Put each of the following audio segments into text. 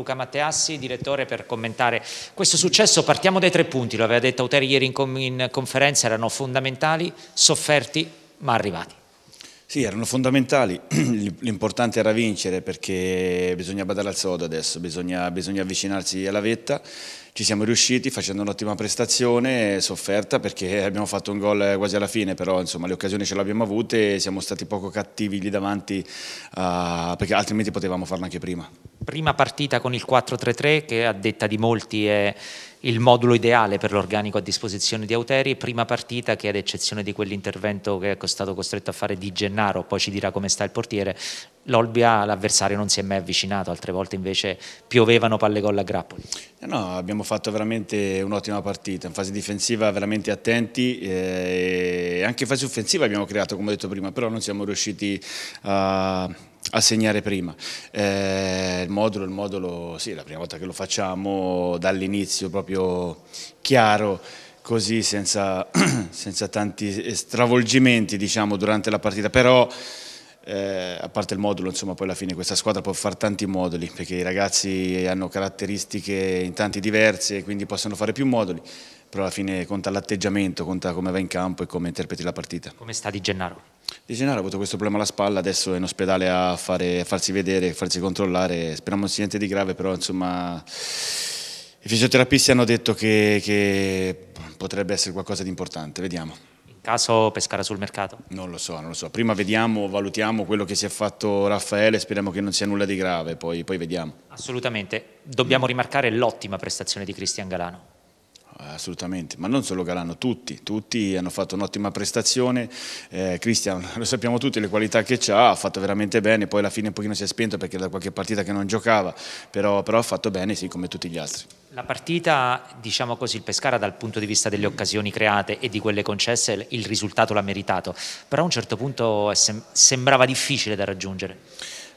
Luca Matteassi, direttore, per commentare questo successo. Partiamo dai tre punti, lo aveva detto Auteri ieri in, com in conferenza, erano fondamentali, sofferti ma arrivati. Sì, erano fondamentali, l'importante era vincere perché bisogna badare al sodo adesso, bisogna, bisogna avvicinarsi alla vetta, ci siamo riusciti facendo un'ottima prestazione, sofferta perché abbiamo fatto un gol quasi alla fine, però insomma le occasioni ce le abbiamo avute, e siamo stati poco cattivi lì davanti uh, perché altrimenti potevamo farlo anche prima prima partita con il 4-3-3 che a detta di molti è il modulo ideale per l'organico a disposizione di Auteri, prima partita che ad eccezione di quell'intervento che è stato costretto a fare Di Gennaro, poi ci dirà come sta il portiere, l'Olbia l'avversario non si è mai avvicinato, altre volte invece piovevano palle gol a grappoli. Eh no, abbiamo fatto veramente un'ottima partita, in fase difensiva veramente attenti eh, e anche in fase offensiva abbiamo creato, come ho detto prima, però non siamo riusciti a a segnare prima. Eh, il modulo, il modulo, sì, è la prima volta che lo facciamo dall'inizio proprio chiaro, così senza, senza tanti stravolgimenti diciamo, durante la partita, però eh, a parte il modulo, insomma, poi alla fine questa squadra può fare tanti moduli, perché i ragazzi hanno caratteristiche in tanti diversi e quindi possono fare più moduli, però alla fine conta l'atteggiamento, conta come va in campo e come interpreti la partita. Come sta Di Gennaro? Di Gennaro ha avuto questo problema alla spalla, adesso è in ospedale a, fare, a farsi vedere, a farsi controllare, speriamo non sia niente di grave, però insomma... I fisioterapisti hanno detto che, che potrebbe essere qualcosa di importante, vediamo caso Pescara sul mercato? Non lo so, non lo so. Prima vediamo, valutiamo quello che si è fatto Raffaele, speriamo che non sia nulla di grave, poi, poi vediamo. Assolutamente. Dobbiamo rimarcare l'ottima prestazione di Cristian Galano assolutamente, ma non solo Galano, tutti, tutti hanno fatto un'ottima prestazione, eh, Cristian lo sappiamo tutti le qualità che ha, ha fatto veramente bene, poi alla fine un pochino si è spento perché da qualche partita che non giocava, però, però ha fatto bene sì come tutti gli altri. La partita, diciamo così, il Pescara dal punto di vista delle occasioni create e di quelle concesse il risultato l'ha meritato, però a un certo punto sembrava difficile da raggiungere.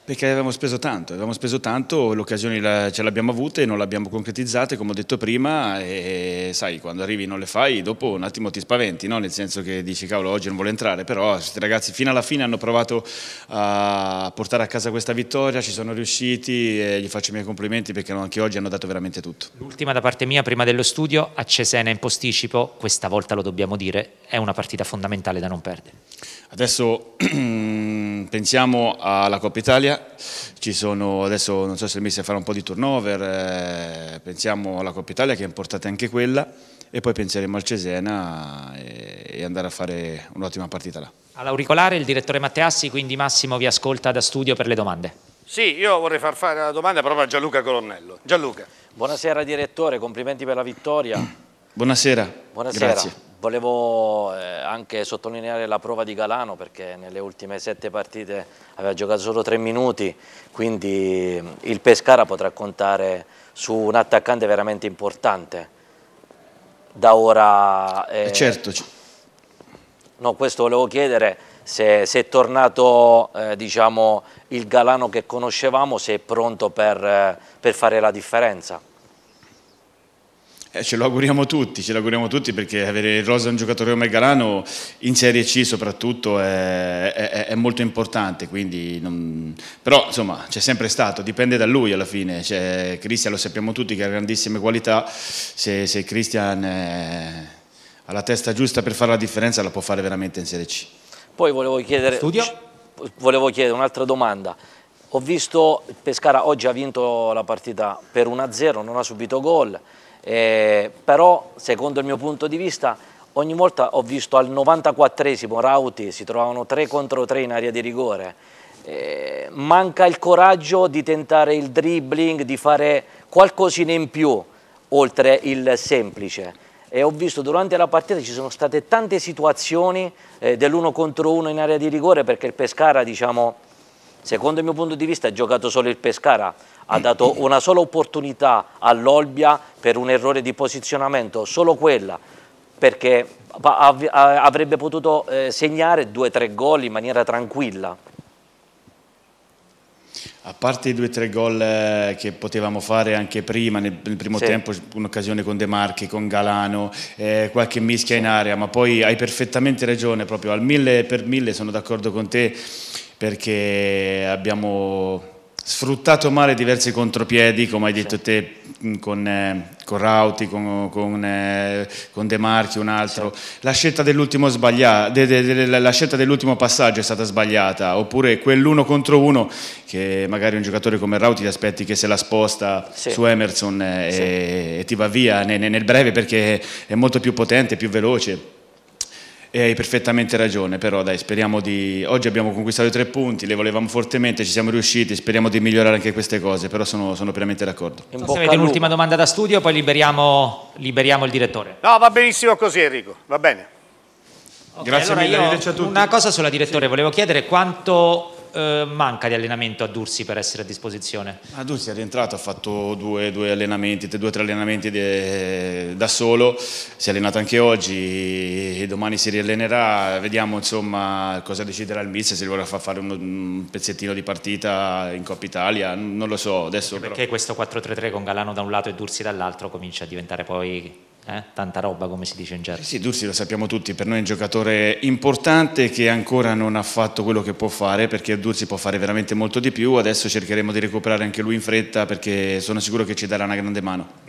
Perché avevamo speso tanto, avevamo speso tanto, l'occasione ce l'abbiamo avuta e non l'abbiamo concretizzata, come ho detto prima, e sai, quando arrivi non le fai, dopo un attimo ti spaventi, no? nel senso che dici cavolo oggi non vuole entrare, però questi ragazzi fino alla fine hanno provato a portare a casa questa vittoria, ci sono riusciti e gli faccio i miei complimenti perché anche oggi hanno dato veramente tutto. L'ultima da parte mia, prima dello studio, a Cesena in posticipo, questa volta lo dobbiamo dire, è una partita fondamentale da non perdere. Adesso Ehm, pensiamo alla Coppa Italia, ci sono adesso non so se il Messi farà un po' di turnover, eh, pensiamo alla Coppa Italia che è importante anche quella e poi penseremo al Cesena e, e andare a fare un'ottima partita là. All'auricolare il direttore Matteassi, quindi Massimo vi ascolta da studio per le domande. Sì, io vorrei far fare la domanda proprio a Gianluca Colonnello. Gianluca. Buonasera direttore, complimenti per la vittoria. Buonasera. Buonasera. Grazie. Volevo eh, anche sottolineare la prova di Galano perché nelle ultime sette partite aveva giocato solo tre minuti, quindi mm, il Pescara potrà contare su un attaccante veramente importante. Da ora... Eh... eh certo. No, questo volevo chiedere se, se è tornato eh, diciamo, il Galano che conoscevamo, se è pronto per, eh, per fare la differenza eh, ce lo auguriamo tutti, ce lo auguriamo tutti perché avere in rosa un giocatore come Galano in Serie C soprattutto è, è, è molto importante, non... però insomma c'è sempre stato, dipende da lui alla fine, cioè, Cristian lo sappiamo tutti che ha grandissime qualità, se, se Cristian eh, ha la testa giusta per fare la differenza la può fare veramente in Serie C. Poi volevo chiedere, volevo chiedere un'altra domanda. Ho visto Pescara oggi ha vinto la partita per 1-0, non ha subito gol. Eh, però, secondo il mio punto di vista, ogni volta ho visto al 94esimo Rauti, si trovavano 3 contro 3 in area di rigore, eh, manca il coraggio di tentare il dribbling, di fare qualcosina in più oltre il semplice. E ho visto durante la partita ci sono state tante situazioni eh, dell'uno contro uno in area di rigore perché il Pescara diciamo, secondo il mio punto di vista ha giocato solo il Pescara, ha dato una sola opportunità all'Olbia per un errore di posizionamento, solo quella, perché avrebbe potuto eh, segnare 2-3 gol in maniera tranquilla. A parte i due o tre gol eh, che potevamo fare anche prima, nel, primo sì. tempo un'occasione con De Marchi, con Galano, eh, qualche mischia in area, ma poi hai perfettamente ragione, proprio al mille per mille sono d'accordo con te perché abbiamo sfruttato male diversi contropiedi, come hai detto sì. te, con, eh, con Rauti, con, con, eh, con, De Marchi, un altro. Sì. La, scelta dell'ultimo sbaglia, de, de, de, la scelta dell'ultimo passaggio è stata sbagliata, oppure quell'uno contro uno che magari un giocatore come Rauti ti aspetti che se la sposta sì. su Emerson eh, e, e, ti va via nel, nel breve perché è molto più potente, più veloce e hai perfettamente ragione, però dai, speriamo di... Oggi abbiamo conquistato i tre punti, le volevamo fortemente, ci siamo riusciti, speriamo di migliorare anche queste cose, però sono, sono pienamente d'accordo. So se avete l'ultima domanda da studio, poi liberiamo, liberiamo, il direttore. No, va benissimo così Enrico, va bene. Okay, Grazie allora mille, io, Una cosa sulla direttore, sì. volevo chiedere quanto eh, manca di allenamento a Dursi per essere a disposizione? A Dursi è rientrato, ha fatto due, due allenamenti, due o tre allenamenti de, da solo, si è allenato anche oggi, domani si riallenerà, vediamo insomma cosa deciderà il Miz, se vorrà fare uno, un pezzettino di partita in Coppa Italia, non lo so adesso. Perché, però... perché questo 4-3-3 con Galano da un lato e Dursi dall'altro comincia a diventare poi eh? tanta roba come si dice in gergo. Sì, Dursi lo sappiamo tutti, per noi è un giocatore importante che ancora non ha fatto quello che può fare perché Dursi può fare veramente molto di più, adesso cercheremo di recuperare anche lui in fretta perché sono sicuro che ci darà una grande mano.